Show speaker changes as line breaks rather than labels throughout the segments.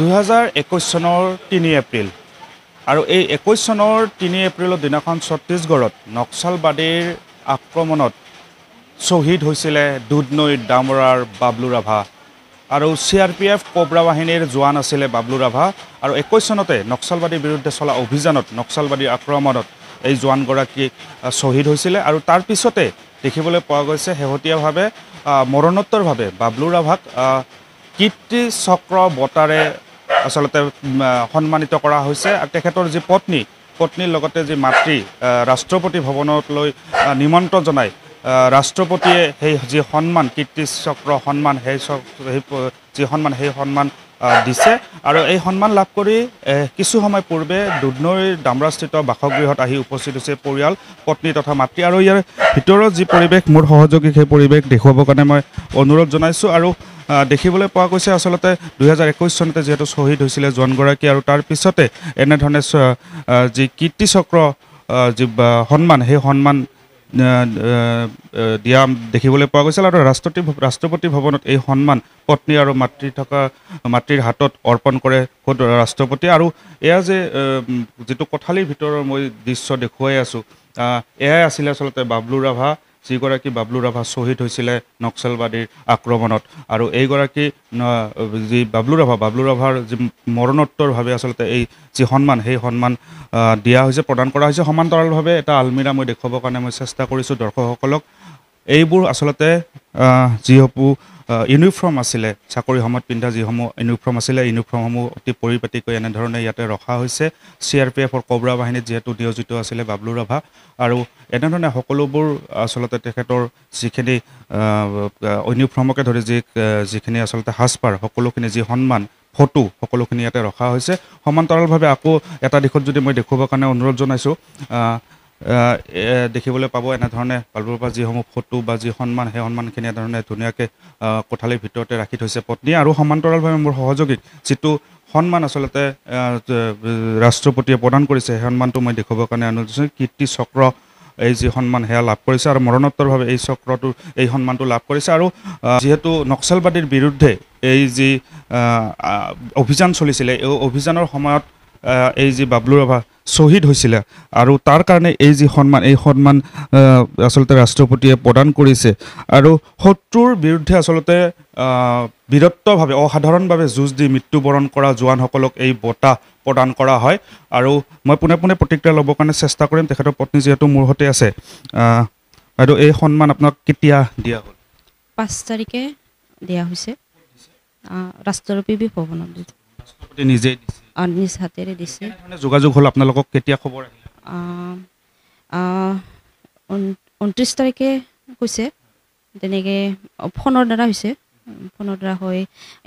দুহেজাৰ একৈছ চনৰ তিনি এপ্ৰিল আৰু এই একৈছ চনৰ তিনি এপ্ৰিলৰ দিনাখন ছত্তীশগড়ত নক্সালবাদীৰ আক্ৰমণত শ্বহীদ হৈছিলে দুধনৈৰ ডামৰাৰ বাবলু ৰাভা আৰু C R P F cobra বাহিনীৰ জোৱান আছিলে বাবলু ৰাভা আৰু একৈছ চনতে নক্সালবাদীৰ বিৰুদ্ধে চলা অভিযানত নক্সালবাদীৰ আক্ৰমণত এই জোৱানগৰাকী শ্বহীদ হৈছিলে আৰু তাৰ পিছতে দেখিবলৈ পোৱা গৈছে শেহতীয়াভাৱে মৰণোত্তৰভাৱে বাবলু ৰাভাক কীৰ্তি চক্ৰ বঁটাৰে আচলতে সন্মানিত কৰা হৈছে আৰু তেখেতৰ যি পত্নী পত্নীৰ লগতে যি মাতৃ ৰাষ্ট্ৰপতি ভৱনত লৈ নিমন্ত্ৰণ জনাই ৰাষ্ট্ৰপতিয়ে সেই যি সন্মান কীৰ্তি চক্ৰ সন্মান সেই সেই যি সন্মান সেই সন্মান দিছে আৰু এই সন্মান লাভ কৰি কিছু সময় পূৰ্বে দুধনৈৰ ডামৰাস্থিত বাসগৃহত আহি উপস্থিত হৈছে পৰিয়াল পত্নী তথা মাতৃ আৰু ইয়াৰ ভিতৰত যি পৰিৱেশ মোৰ সহযোগীক সেই পৰিৱেশ দেখুৱাবৰ কাৰণে মই অনুৰোধ জনাইছোঁ আৰু দেখিবলৈ পোৱা গৈছে আচলতে দুহেজাৰ একৈছ চনতে যিহেতু শ্বহীদ হৈছিলে জোৱানগৰাকী আৰু তাৰ পিছতে এনেধৰণে যি কীৰ্তিচক্ৰ যি সন্মান সেই সন্মান দিয়া দেখিবলৈ পোৱা গৈছিল আৰু ৰাষ্ট্ৰপতি ৰাষ্ট্ৰপতি ভৱনত এই সন্মান পত্নী আৰু মাতৃ থকা মাতৃৰ হাতত অৰ্পণ কৰে খোদ ৰাষ্ট্ৰপতি আৰু এয়া যে যিটো কোঠালীৰ ভিতৰৰ মই দৃশ্য দেখুৱাই আছোঁ এয়াই আছিলে আচলতে বাবলু ৰাভা যিগৰাকী বাবলু ৰাভা শ্বহীদ হৈছিলে নক্সালবাদীৰ আক্ৰমণত আৰু এইগৰাকী যি বাবলু ৰাভা বাবলু ৰাভাৰ যি মৰণোত্তৰভাৱে আচলতে এই যি সন্মান সেই সন্মান দিয়া হৈছে প্ৰদান কৰা হৈছে সমান্তৰালভাৱে এটা আলমিৰা মই দেখুৱাবৰ কাৰণে মই চেষ্টা কৰিছোঁ দৰ্শকসকলক এইবোৰ আচলতে যিসমূহ ইউনিফৰ্ম আছিলে চাকৰি সময়ত পিন্ধা যিসমূহ ইউনিফৰ্ম আছিলে ইউনিফৰ্মসমূহ অতি পৰিপাটিকৈ এনেধৰণে ইয়াতে ৰখা হৈছে চি আৰ পি এফৰ কবৰা বাহিনীত যিহেতু নিয়োজিত আছিলে বাবলু ৰাভা আৰু এনেধৰণে সকলোবোৰ আচলতে তেখেতৰ যিখিনি ইউনিফৰ্মকে ধৰি যি যিখিনি আচলতে সাজপাৰ সকলোখিনি যি সন্মান ফটো সকলোখিনি ইয়াতে ৰখা হৈছে সমান্তৰালভাৱে আকৌ এটা দিশত যদি মই দেখুৱাবৰ কাৰণে অনুৰোধ জনাইছোঁ দেখিবলৈ পাব এনেধৰণে পৰা যিসমূহ ফটো বা যি সন্মান সেই সন্মানখিনি এনেধৰণে ধুনীয়াকৈ কোঠালিৰ ভিতৰতে ৰাখি থৈছে পত্নীয়ে আৰু সমান্তৰালভাৱে মোৰ সহযোগীক যিটো সন্মান আচলতে ৰাষ্ট্ৰপতিয়ে প্ৰদান কৰিছে সেই সন্মানটো মই দেখুৱাবৰ কাৰণে আনন্দিছোঁ কীৰ্তি চক্ৰ এই যি সন্মান সেয়া লাভ কৰিছে আৰু মৰণোত্তৰভাৱে এই চক্ৰটো এই সন্মানটো লাভ কৰিছে আৰু যিহেতু নক্সালবাদীৰ বিৰুদ্ধে এই যি অভিযান চলিছিলে এই অভিযানৰ সময়ত এই যি বাবলু ৰাভা শ্বহীদ হৈছিলে আৰু তাৰ কাৰণে এই যি সন্মান এই সন্মান আচলতে ৰাষ্ট্ৰপতিয়ে প্ৰদান কৰিছে আৰু শত্ৰুৰ বিৰুদ্ধে আচলতে বীৰত্বভাৱে অসাধাৰণভাৱে যুঁজ দি মৃত্যুবৰণ কৰা জোৱানসকলক এই বঁটা প্ৰদান কৰা হয় আৰু মই পোনে পোনে প্ৰতিক্ৰিয়া ল'বৰ কাৰণে চেষ্টা কৰিম তেখেতৰ পত্নী যিহেতু মোৰ সৈতে আছে বাইদেউ এই সন্মান আপোনাক কেতিয়া দিয়া হ'ল
পাঁচ তাৰিখে দিয়া হৈছে ৰাষ্ট্ৰপতি ৰাষ্ট্ৰপতি নিজেই দিছে নিজ হাতেৰে দিছে যোগাযোগ হ'ল
আপোনালোকক কেতিয়া খবৰ
ঊনত্ৰিছ তাৰিখে কৈছে তেনেকৈ ফোনৰ দ্বাৰা হৈছে ফোনৰ দ্বাৰা হৈ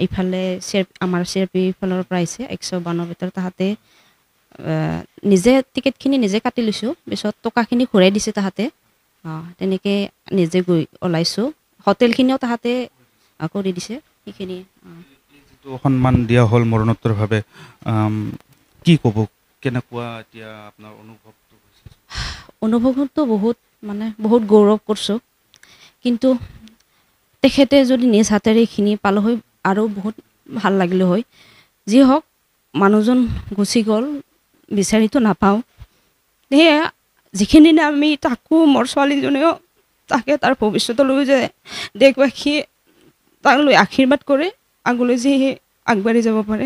ইফালে চিৰ আমাৰ চি আৰ পি ফালৰ পৰা আহিছে একশ বানৰ ভিতৰত তাহাঁতে নিজে টিকেটখিনি নিজে কাটি লৈছোঁ পিছত টকাখিনি ঘূৰাই দিছে তাহাঁতে অঁ তেনেকৈ নিজে গৈ ওলাইছোঁ হোটেলখিনিও তাহাঁতে কৰি দিছে সেইখিনি অঁ
যিটো সন্মান দিয়া হ'ল মৰণোত্তৰভাৱে কি ক'ব কেনেকুৱা এতিয়া আপোনাৰ অনুভৱটো
অনুভৱটো বহুত মানে বহুত গৌৰৱ কৰিছোঁ কিন্তু তেখেতে যদি নিজ হাতেৰে এইখিনি পালো হয় আৰু বহুত ভাল লাগিলোঁ হয় যি হওক মানুহজন গুচি গ'ল বিচাৰিতো নাপাওঁ সেয়ে যিখিনি আমি তাকো মোৰ ছোৱালীজনীও তাকে তাৰ ভৱিষ্যতলৈ যে দেশবাসীয়ে তাক লৈ আশীৰ্বাদ কৰে আগলৈ যে আগবাঢ়ি যাব পাৰে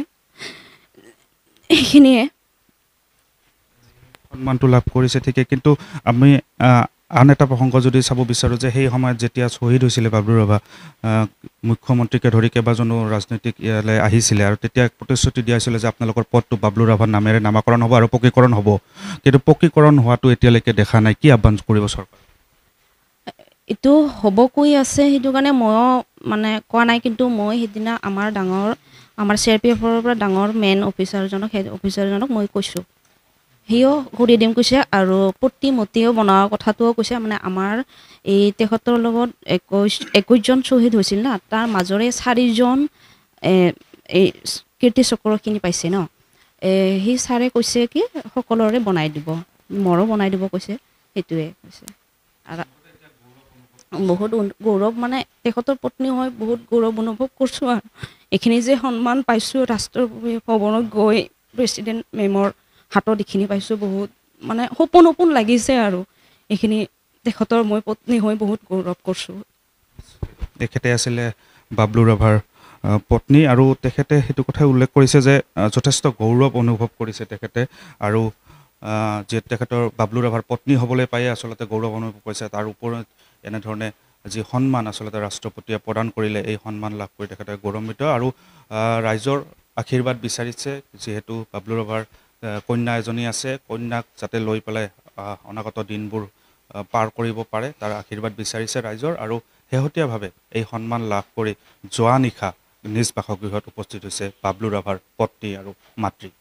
এইখিনিয়ে
সন্মানটো লাভ কৰিছে ঠিকে কিন্তু আমি আন এটা প্ৰসংগ যদি চাব বিচাৰোঁ যে সেই সময়ত যেতিয়া শ্বহীদ হৈছিলে বাবলু বাবুৰভা মুখ্যমন্ত্ৰীকে ধৰি কেইবাজনো ৰাজনৈতিক ইয়ালৈ আহিছিলে আৰু তেতিয়া প্ৰতিশ্ৰুতি দিয়া হৈছিলে যে আপোনালোকৰ পদটো বাবলু ৰাভাৰ নামেৰে নামাকৰণ হ'ব আৰু পকীকৰণ হ'ব কিন্তু পকীকৰণ হোৱাটো এতিয়ালৈকে দেখা নাই কি আহ্বান কৰিব চৰকাৰ
এইটো হ'ব কৈ আছে সেইটো কাৰণে ময়ো মানে কোৱা নাই কিন্তু মই সেইদিনা আমাৰ ডাঙৰ আমাৰ চি আৰ পি এফৰ পৰা ডাঙৰ মেইন অফিচাৰজনক সেই অফিচাৰজনক মই কৈছোঁ সিও সুধি দিম কৈছে আৰু প্ৰতিমতিও বনোৱা কথাটোও কৈছে মানে আমাৰ এই তেখেতৰ লগত একৈছ একৈছজন শ্বহীদ হৈছিল ন তাৰ মাজৰে চাৰিজন এই কীৰ্তিচক্ৰখিনি পাইছে ন সি ছাৰে কৈছে কি সকলোৰে বনাই দিব মৰো বনাই দিব কৈছে সেইটোৱে কৈছে আৰু বহুত গৌৰৱ মানে তেখেতৰ পত্নী হৈ বহুত গৌৰৱ অনুভৱ কৰিছোঁ আৰু এইখিনি যে সন্মান পাইছোঁ ৰাষ্ট্ৰপতি ভৱনত গৈ প্ৰেচিডেণ্ট মেমৰ হাতত এইখিনি পাইছোঁ বহুত মানে সপোন সপোন লাগিছে আৰু এইখিনি তেখেতৰ মই পত্নী হৈ বহুত গৌৰৱ কৰিছোঁ
তেখেতে আছিলে বাবলু ৰাভাৰ পত্নী আৰু তেখেতে সেইটো কথাই উল্লেখ কৰিছে যে যথেষ্ট গৌৰৱ অনুভৱ কৰিছে তেখেতে আৰু যে তেখেতৰ বাবলু ৰাভাৰ পত্নী হ'বলৈ পায়ে আচলতে গৌৰৱ অনুভৱ কৰিছে তাৰ ওপৰত এনেধৰণে যি সন্মান আচলতে ৰাষ্ট্ৰপতিয়ে প্ৰদান কৰিলে এই সন্মান লাভ কৰি তেখেতে গৌৰৱান্বিত আৰু ৰাইজৰ আশীৰ্বাদ বিচাৰিছে যিহেতু বাবলু ৰভাৰ কন্যা এজনী আছে কন্যাক যাতে লৈ পেলাই অনাগত দিনবোৰ পাৰ কৰিব পাৰে তাৰ আশীৰ্বাদ বিচাৰিছে ৰাইজৰ আৰু শেহতীয়াভাৱে এই সন্মান লাভ কৰি যোৱা নিশা নিজ বাসগৃহত উপস্থিত হৈছে বাবলু ৰাভাৰ পত্নী আৰু মাতৃ